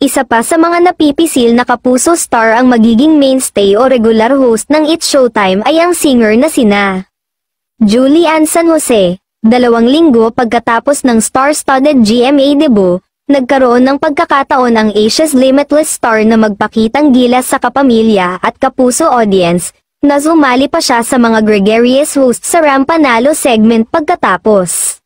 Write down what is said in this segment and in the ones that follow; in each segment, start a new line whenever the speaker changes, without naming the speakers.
Isa pa sa mga napipisil na kapuso star ang magiging mainstay o regular host ng It Showtime ay ang singer na sina Julie Ann San Jose. Dalawang linggo pagkatapos ng star-studded GMA debut, nagkaroon ng pagkakataon ang Asia's Limitless Star na magpakitang gilas sa kapamilya at kapuso audience, na sumali pa siya sa mga gregarious host sa Rampanalo segment pagkatapos.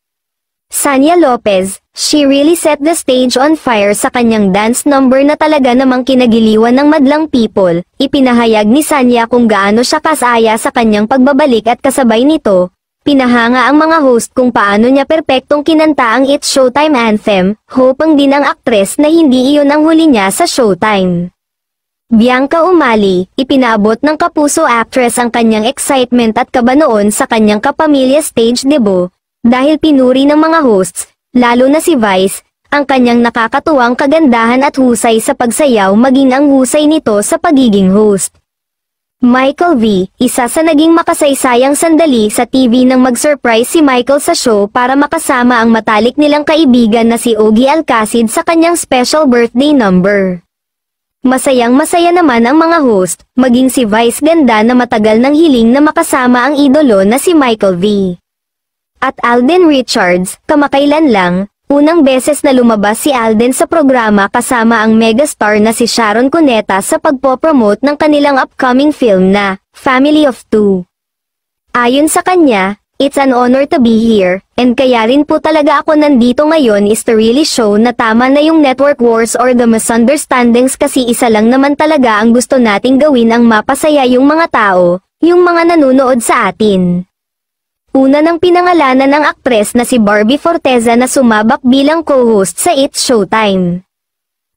Sanya Lopez, She really set the stage on fire sa kanyang dance number na talaga namang kinagiliwan ng madlang people. Ipinahayag ni Sanya kung gaano siya kasaya sa kanyang pagbabalik at kasabay nito. Pinahanga ang mga host kung paano niya perpektong kinanta ang It's Showtime Anthem, hopang din ang aktres na hindi iyon ang huli niya sa Showtime. Bianca Umali, ipinabot ng kapuso actress ang kanyang excitement at kaba noon sa kanyang kapamilya stage debut, dahil pinuri ng mga hosts lalo na si Vice, ang kanyang nakakatuwang kagandahan at husay sa pagsayaw maging ang husay nito sa pagiging host. Michael V, isa sa naging makasaysayang sandali sa TV nang mag-surprise si Michael sa show para makasama ang matalik nilang kaibigan na si Ogie Alcacid sa kanyang special birthday number. Masayang masaya naman ang mga host, maging si Vice ganda na matagal ng hiling na makasama ang idolo na si Michael V at Alden Richards, kamakailan lang, unang beses na lumabas si Alden sa programa kasama ang megastar na si Sharon Cuneta sa pagpopromote ng kanilang upcoming film na Family of Two. Ayon sa kanya, It's an honor to be here, and kaya rin po talaga ako nandito ngayon is to really show na tama na yung network wars or the misunderstandings kasi isa lang naman talaga ang gusto nating gawin ang mapasaya yung mga tao, yung mga nanonood sa atin. Una nang pinangalanan ng aktres na si Barbie Forteza na sumabak bilang co-host sa It's Showtime.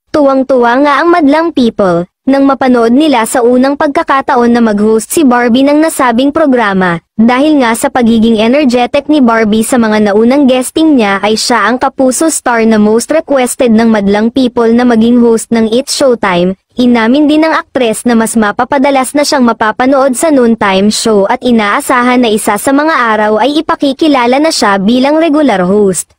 Tuwang-tuwa nga ang madlang people, nang mapanood nila sa unang pagkakataon na mag-host si Barbie ng nasabing programa, dahil nga sa pagiging energetic ni Barbie sa mga naunang guesting niya ay siya ang kapuso star na most requested ng madlang people na maging host ng It's Showtime, inamin din ng aktres na mas mapapadalas na siyang mapapanood sa noontime show at inaasahan na isa sa mga araw ay ipakikilala na siya bilang regular host.